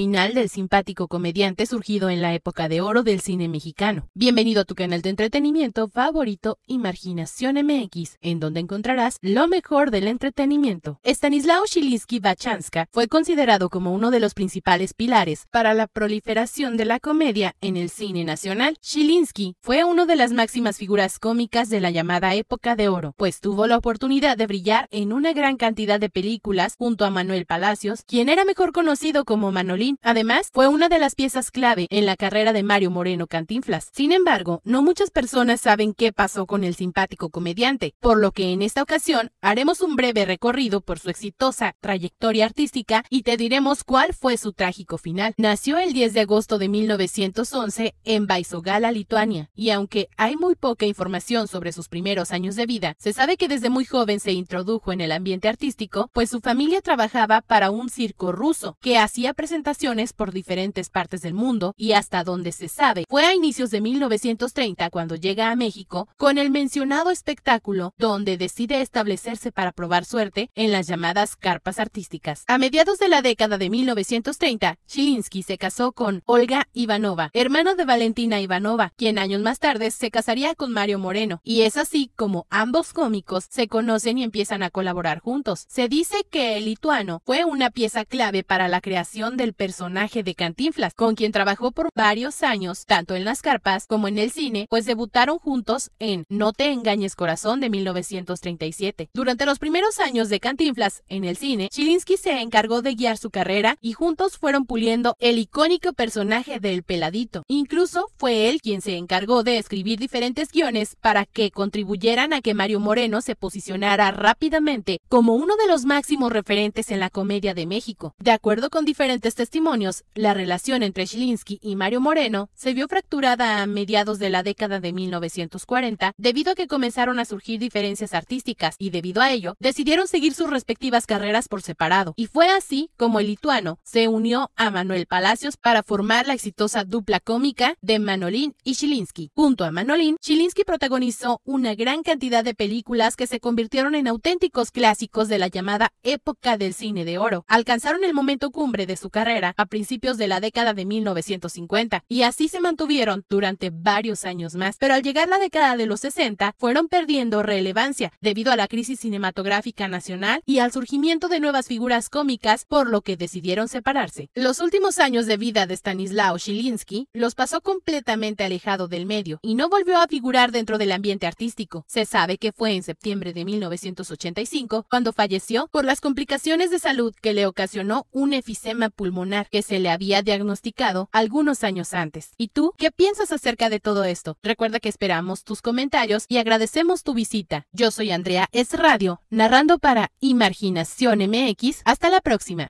final del simpático comediante surgido en la época de oro del cine mexicano. Bienvenido a tu canal de entretenimiento favorito, Imaginación MX, en donde encontrarás lo mejor del entretenimiento. Stanislao Shilinsky Bachanska fue considerado como uno de los principales pilares para la proliferación de la comedia en el cine nacional. Shilinsky fue una de las máximas figuras cómicas de la llamada época de oro, pues tuvo la oportunidad de brillar en una gran cantidad de películas junto a Manuel Palacios, quien era mejor conocido como Manolín Además, fue una de las piezas clave en la carrera de Mario Moreno Cantinflas. Sin embargo, no muchas personas saben qué pasó con el simpático comediante, por lo que en esta ocasión haremos un breve recorrido por su exitosa trayectoria artística y te diremos cuál fue su trágico final. Nació el 10 de agosto de 1911 en Baisogala, Lituania, y aunque hay muy poca información sobre sus primeros años de vida, se sabe que desde muy joven se introdujo en el ambiente artístico, pues su familia trabajaba para un circo ruso que hacía presentaciones por diferentes partes del mundo y hasta donde se sabe, fue a inicios de 1930 cuando llega a México con el mencionado espectáculo donde decide establecerse para probar suerte en las llamadas carpas artísticas. A mediados de la década de 1930, Chilinsky se casó con Olga Ivanova, hermano de Valentina Ivanova, quien años más tarde se casaría con Mario Moreno, y es así como ambos cómicos se conocen y empiezan a colaborar juntos. Se dice que el lituano fue una pieza clave para la creación del personaje de Cantinflas, con quien trabajó por varios años, tanto en las carpas como en el cine, pues debutaron juntos en No te engañes corazón de 1937. Durante los primeros años de Cantinflas en el cine, Chilinsky se encargó de guiar su carrera y juntos fueron puliendo el icónico personaje del peladito. Incluso fue él quien se encargó de escribir diferentes guiones para que contribuyeran a que Mario Moreno se posicionara rápidamente como uno de los máximos referentes en la comedia de México. De acuerdo con diferentes testimonios, la relación entre Shilinsky y Mario Moreno se vio fracturada a mediados de la década de 1940 debido a que comenzaron a surgir diferencias artísticas y debido a ello decidieron seguir sus respectivas carreras por separado. Y fue así como el lituano se unió a Manuel Palacios para formar la exitosa dupla cómica de Manolín y Shilinsky. Junto a Manolín, Shilinsky protagonizó una gran cantidad de películas que se convirtieron en auténticos clásicos de la llamada época del cine de oro. Alcanzaron el momento cumbre de su carrera a principios de la década de 1950 y así se mantuvieron durante varios años más. Pero al llegar la década de los 60 fueron perdiendo relevancia debido a la crisis cinematográfica nacional y al surgimiento de nuevas figuras cómicas por lo que decidieron separarse. Los últimos años de vida de Stanislao Shilinsky los pasó completamente alejado del medio y no volvió a figurar dentro del ambiente artístico. Se sabe que fue en septiembre de 1985 cuando falleció por las complicaciones de salud que le ocasionó un efisema pulmonar que se le había diagnosticado algunos años antes. ¿Y tú qué piensas acerca de todo esto? Recuerda que esperamos tus comentarios y agradecemos tu visita. Yo soy Andrea Es Radio, narrando para Imaginación MX. Hasta la próxima.